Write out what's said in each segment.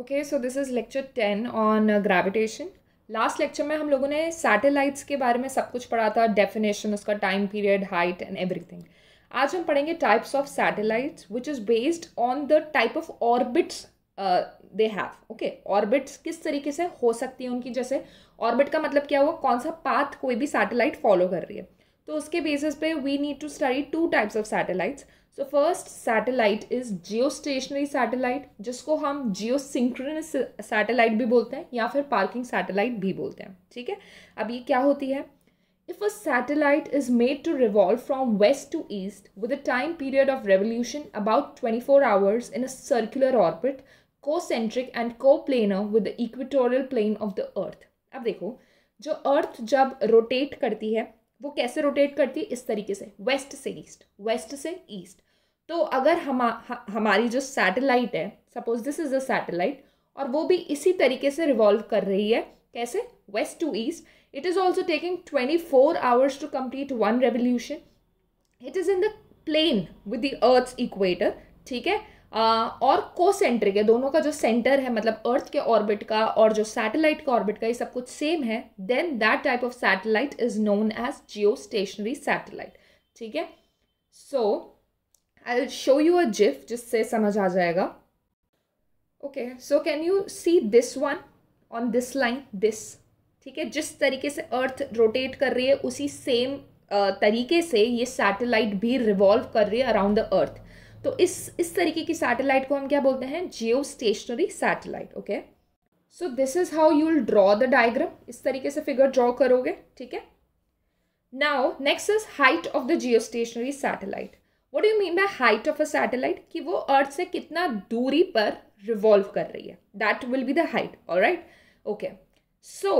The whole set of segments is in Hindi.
Okay so this is lecture ten on gravitation last lecture में हम लोगों ने सैटेलाइट्स के बारे में सब कुछ पढ़ा था डेफिनेशन उसका time period height and everything आज हम पढ़ेंगे types of satellites which is based on the type of orbits they have okay orbits किस तरीके से हो सकती है उनकी जैसे ऑर्बिट का मतलब क्या हुआ कौन सा पाथ कोई भी सैटेलाइट फॉलो कर रही है तो उसके बेसिस पे we need to study two types of satellites so first satellite is geostationary satellite जिसको हम जियो सिंक्रनस सैटेलाइट भी बोलते हैं या फिर पार्किंग सैटेलाइट भी बोलते हैं ठीक है अब ये क्या होती है if a satellite is made to revolve from west to east with a time period of revolution about twenty four hours in a circular orbit concentric and coplanar with the equatorial plane of the earth अब देखो जो अर्थ जब रोटेट करती है वो कैसे रोटेट करती है इस तरीके से वेस्ट से ईस्ट वेस्ट से ईस्ट तो अगर हम हमारी जो सैटेलाइट है suppose this is a satellite और वो भी इसी तरीके से रिवॉल्व कर रही है कैसे west to east it is also taking twenty four hours to complete one revolution it is in the plane with the earth equator ठीक है और सेंटर के दोनों का जो सेंटर है मतलब अर्थ के ऑर्बिट का और जो सैटेलाइट का ऑर्बिट का ये सब कुछ सेम है then that type of satellite is known as geostationary satellite ठीक है so so, I show you a GIF जिससे समझ आ जाएगा okay so can you see this one on this line this ठीक है जिस तरीके से अर्थ रोटेट कर रही है उसी सेम तरीके से ये सैटेलाइट भी रिवॉल्व कर रही है अराउंड द अर्थ तो इस इस तरीके की सैटेलाइट को हम क्या बोलते हैं geostationary satellite okay so this is how you will draw the diagram इस तरीके से फिगर ड्रॉ करोगे ठीक है now next is height of the geostationary satellite what you mean by height of a satellite कि वो अर्थ से कितना दूरी पर रिवॉल्व कर रही है that will be the height और right okay so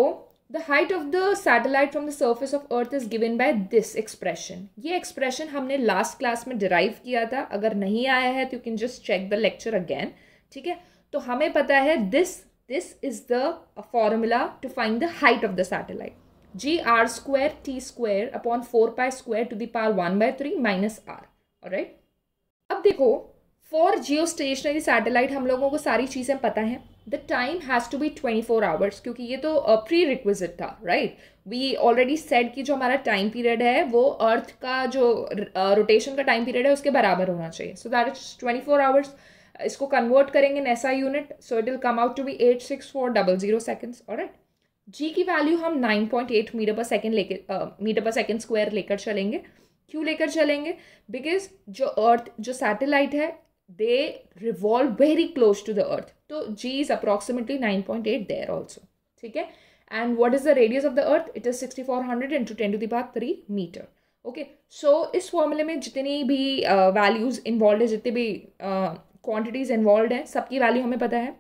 the height of the satellite from the surface of earth is given by this expression ये एक्सप्रेशन हमने लास्ट क्लास में डिराइव किया था अगर नहीं आया है तो you can just check the lecture again ठीक है तो हमें पता है this this is the formula to find the height of the satellite G R square T square upon four pi square to the power one by three minus R right अब देखो फॉर जियो स्टेशनरी सैटेलाइट हम लोगों को सारी चीज़ें पता हैं the time has to be twenty four hours क्योंकि ये तो प्री uh, रिक्विजिट था राइट वी ऑलरेडी सेड कि जो हमारा टाइम पीरियड है वो अर्थ का जो रोटेशन uh, का टाइम पीरियड है उसके बराबर होना चाहिए so that is twenty four hours इसको कन्वर्ट करेंगे नेसा unit so it will come out to be eight six four double zero seconds और राइट जी की वैल्यू हम नाइन पॉइंट एट मीटर पर सेकेंड लेकर मीटर पर सेकेंड स्क्वायर लेकर चलेंगे क्यों लेकर चलेंगे बिकॉज जो अर्थ जो सैटेलाइट है they revolve very close to the earth तो G is approximately nine point eight there also ठीक है and what is the radius of the earth it is sixty four hundred into ten to power three metre okay so इस फॉर्मूले में जितनी भी वैल्यूज़ इन्वॉल्व है जितने भी क्वान्टिटीज इन्वॉल्व हैं सबकी वैल्यू हमें पता है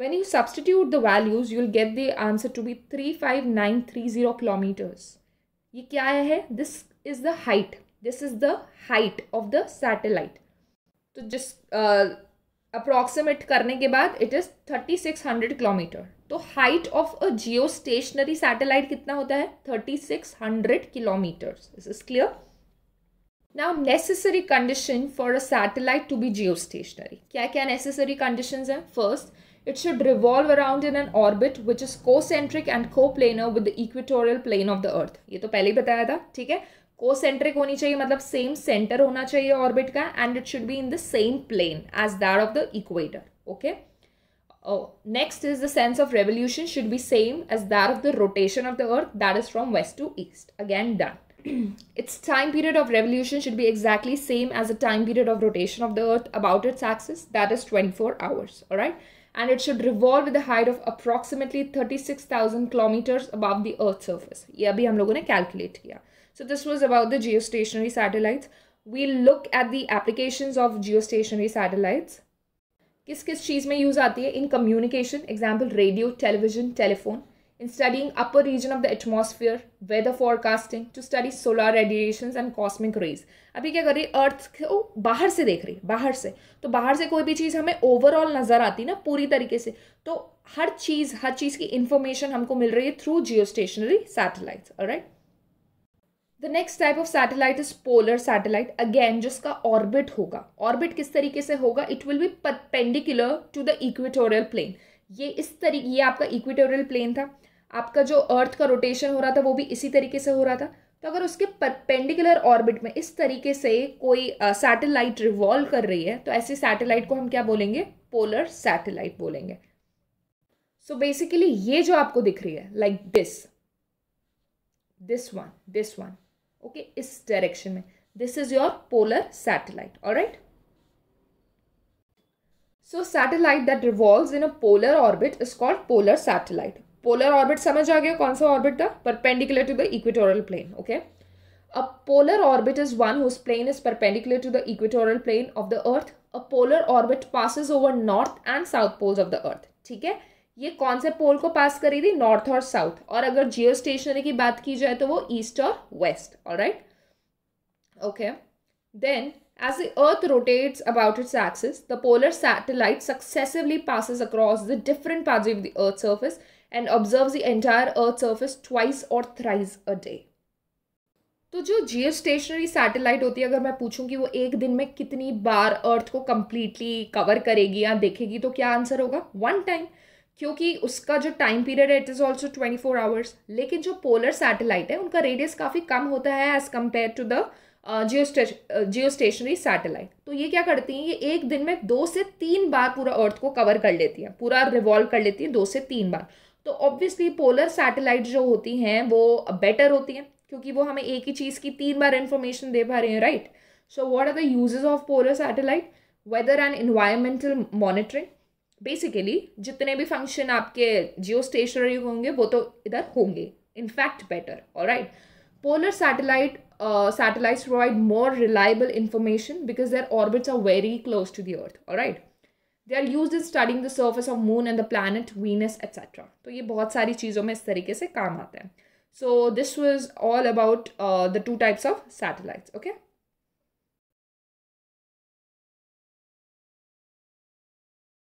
when you substitute the values you will get the answer to be three five nine three zero kilometres ये क्या है this is the height this is the height of the satellite तो जिस अप्रॉक्सीमेट करने के बाद it is thirty six hundred kilometre तो height of a geostationary satellite कितना होता है thirty six hundred kilometre is is clear now necessary condition for a satellite to be geostationary क्या क्या नेसेसरी कंडीशन है first it should revolve around in an orbit which is concentric and coplanar with the equatorial plane of the earth ये तो पहले ही बताया था ठीक है कोसेंट्रिक होनी चाहिए मतलब सेम सेंटर होना चाहिए ऑर्बिट का and it should be in the same plane as that of the equator okay next is the sense of revolution should be same as that of the rotation of the earth that is from west to east again done its time period of revolution should be exactly same as the time period of rotation of the earth about its axis that is 24 hours all right and it should revolve with the height of approximately 36000 kilometers above the earth surface ये अभी हम लोगों ने calculate किया. So this was about the geostationary satellites. We'll look at the applications of geostationary satellites. किस किस चीज़ में यूज़ आती है in communication example radio television telephone in studying upper region of the atmosphere, weather forecasting, to study solar radiations and cosmic rays. अभी क्या कर रही है अर्थ को बाहर से देख रही है बाहर से तो बाहर से कोई भी चीज़ हमें ओवरऑल नज़र आती ना पूरी तरीके से तो हर चीज़ हर चीज़ की इन्फॉर्मेशन हमको मिल रही है through geostationary satellites right the next type of satellite is polar satellite again जिसका ऑर्बिट होगा ऑर्बिट किस तरीके से होगा it will be perpendicular to the equatorial plane ये इस तरीके ये आपका इक्वेटोरियल प्लेन था आपका जो अर्थ का रोटेशन हो रहा था वो भी इसी तरीके से हो रहा था तो अगर उसके परपेंडिकुलर ऑर्बिट में इस तरीके से कोई सैटेलाइट uh, रिवॉल्व कर रही है तो ऐसी सैटेलाइट को हम क्या बोलेंगे पोलर सैटेलाइट बोलेंगे सो so बेसिकली ये जो आपको दिख रही है like this this one this one okay okay, इस डायरेक्शन में this is your polar satellite right so satellite that revolve in a polar orbit is called polar satellite polar orbit समझ आ गया कौन सा ऑर्बिट था perpendicular to the equatorial plane okay a polar orbit is one whose plane is perpendicular to the equatorial plane of the earth a polar orbit passes over north and south poles of the earth ठीक है ये कौन से पोल को पास करी थी नॉर्थ और साउथ और अगर जियो स्टेशनरी की बात की जाए तो वो ईस्ट और वेस्ट और right okay then as the earth rotates about its axis the polar satellite successively passes across the different part of the earth surface and observe the entire earth surface twice और थ्राइज अ डे तो जो जियो स्टेशनरी सैटेलाइट होती है अगर मैं पूछूँ कि वो एक दिन में कितनी बार अर्थ को कंप्लीटली कवर करेगी या देखेगी तो क्या आंसर होगा वन टाइम क्योंकि उसका जो टाइम पीरियड है it is also twenty four hours लेकिन जो पोलर सैटेलाइट है उनका रेडियस काफ़ी कम होता है as compare to the geo geostationary satellite तो ये क्या करती हैं ये एक दिन में दो से तीन बार पूरा अर्थ को कवर कर लेती हैं पूरा रिवॉल्व कर लेती हैं दो से तीन बार तो ऑब्वियसली पोलर सैटेलाइट जो होती हैं वो बेटर होती हैं क्योंकि वो हमें एक ही चीज़ की तीन बार इन्फॉर्मेशन दे पा रहे हैं right so what are the uses of polar satellite weather and environmental monitoring basically जितने भी फंक्शन आपके जियो स्टेशनरी होंगे वो तो इधर होंगे इनफैक्ट बेटर और right polar satellite satellites provide more reliable information because their orbits are very close to the earth और right they are use in starting the surface of moon and the planet Venus etcetera तो ये बहुत सारी चीज़ों में इस तरीके से काम आता है so this was all about the two types of satellites okay